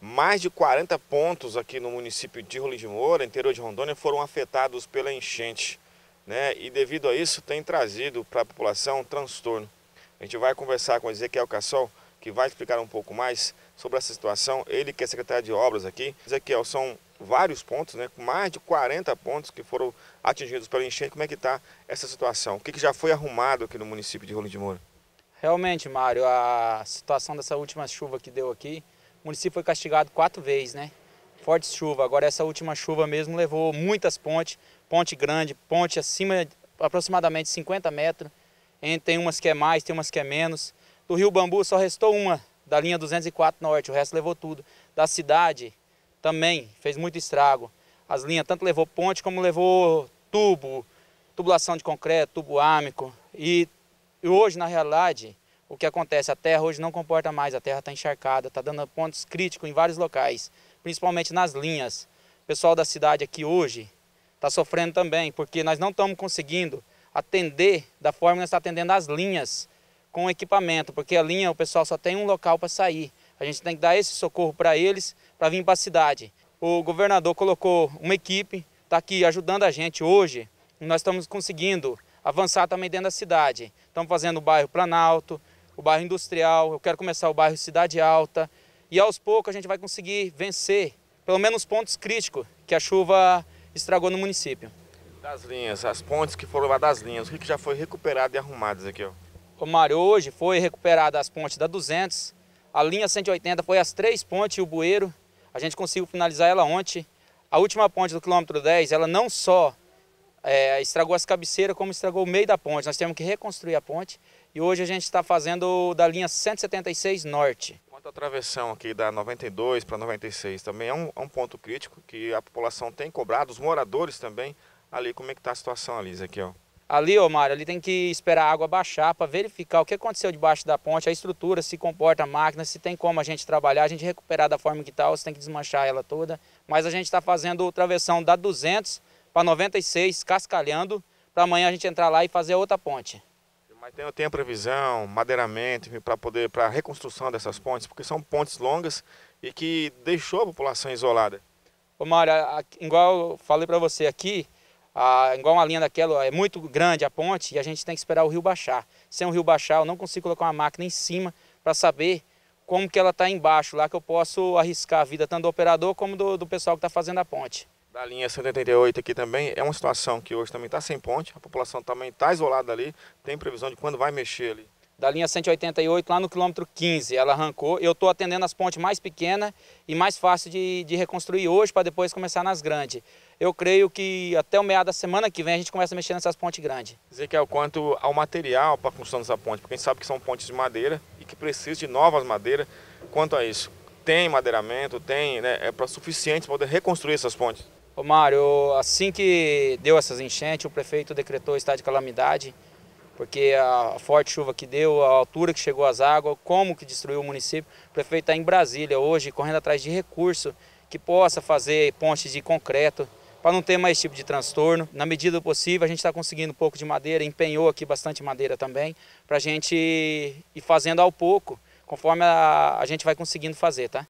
Mais de 40 pontos aqui no município de Rolim de Moura, interior de Rondônia, foram afetados pela enchente. Né? E devido a isso, tem trazido para a população um transtorno. A gente vai conversar com Ezequiel Cassol, que vai explicar um pouco mais sobre essa situação. Ele que é secretário de obras aqui. Ezequiel, são vários pontos, né? mais de 40 pontos que foram atingidos pela enchente. Como é que está essa situação? O que, que já foi arrumado aqui no município de Rolim de Moura? Realmente, Mário, a situação dessa última chuva que deu aqui o município foi castigado quatro vezes, né? Forte chuva. Agora essa última chuva mesmo levou muitas pontes, ponte grande, ponte acima de aproximadamente 50 metros. Tem umas que é mais, tem umas que é menos. Do Rio Bambu só restou uma, da linha 204 Norte, o resto levou tudo. Da cidade também fez muito estrago. As linhas tanto levou ponte como levou tubo, tubulação de concreto, tubo âmico. E, e hoje, na realidade, o que acontece? A terra hoje não comporta mais, a terra está encharcada, está dando pontos críticos em vários locais, principalmente nas linhas. O pessoal da cidade aqui hoje está sofrendo também, porque nós não estamos conseguindo atender da forma que nós estamos tá atendendo as linhas com equipamento, porque a linha o pessoal só tem um local para sair. A gente tem que dar esse socorro para eles, para vir para a cidade. O governador colocou uma equipe, está aqui ajudando a gente hoje, e nós estamos conseguindo avançar também dentro da cidade. Estamos fazendo o bairro Planalto, o bairro industrial, eu quero começar o bairro Cidade Alta. E aos poucos a gente vai conseguir vencer, pelo menos pontos críticos que a chuva estragou no município. Das linhas, as pontes que foram lá das linhas, o que já foi recuperado e arrumado aqui, ó. Ô Mário, hoje foi recuperada as pontes da 200, a linha 180 foi as três pontes e o bueiro. A gente conseguiu finalizar ela ontem. A última ponte do quilômetro 10, ela não só é, estragou as cabeceiras, como estragou o meio da ponte. Nós temos que reconstruir a ponte e hoje a gente está fazendo da linha 176 Norte. Quanto à travessão aqui da 92 para 96, também é um, é um, ponto crítico que a população tem cobrado, os moradores também. Ali, como é que está a situação ali, Ezequiel? Ali, ô Mário, ali tem que esperar a água baixar para verificar o que aconteceu debaixo da ponte, a estrutura, se comporta a máquina, se tem como a gente trabalhar, a gente recuperar da forma que está, ou se tem que desmanchar ela toda. Mas a gente está fazendo o travessão da 200 para 96, cascalhando, para amanhã a gente entrar lá e fazer outra ponte. Mas tem, tem a previsão, madeiramento, para poder, para a reconstrução dessas pontes, porque são pontes longas e que deixou a população isolada. Ô Mário, igual eu falei para você aqui, a, igual uma linha daquela, é muito grande a ponte e a gente tem que esperar o rio baixar. Sem o rio baixar, eu não consigo colocar uma máquina em cima para saber como que ela está embaixo, lá que eu posso arriscar a vida tanto do operador como do, do pessoal que está fazendo a ponte da linha 188 aqui também é uma situação que hoje também está sem ponte, a população também está isolada ali, tem previsão de quando vai mexer ali. Da linha 188, lá no quilômetro 15, ela arrancou. Eu estou atendendo as pontes mais pequenas e mais fácil de, de reconstruir hoje para depois começar nas grandes. Eu creio que até o meado da semana que vem a gente começa a mexer nessas pontes grandes. Ezequiel, quanto ao material para a construção dessa ponte, porque a gente sabe que são pontes de madeira e que precisa de novas madeiras, quanto a isso? Tem madeiramento, tem né, é para suficiente para poder reconstruir essas pontes? Ô Mário, assim que deu essas enchentes, o prefeito decretou estado de calamidade, porque a forte chuva que deu, a altura que chegou as águas, como que destruiu o município. O prefeito está em Brasília hoje, correndo atrás de recurso que possa fazer pontes de concreto, para não ter mais esse tipo de transtorno. Na medida do possível, a gente está conseguindo um pouco de madeira, empenhou aqui bastante madeira também, para a gente ir fazendo ao pouco, conforme a, a gente vai conseguindo fazer, tá?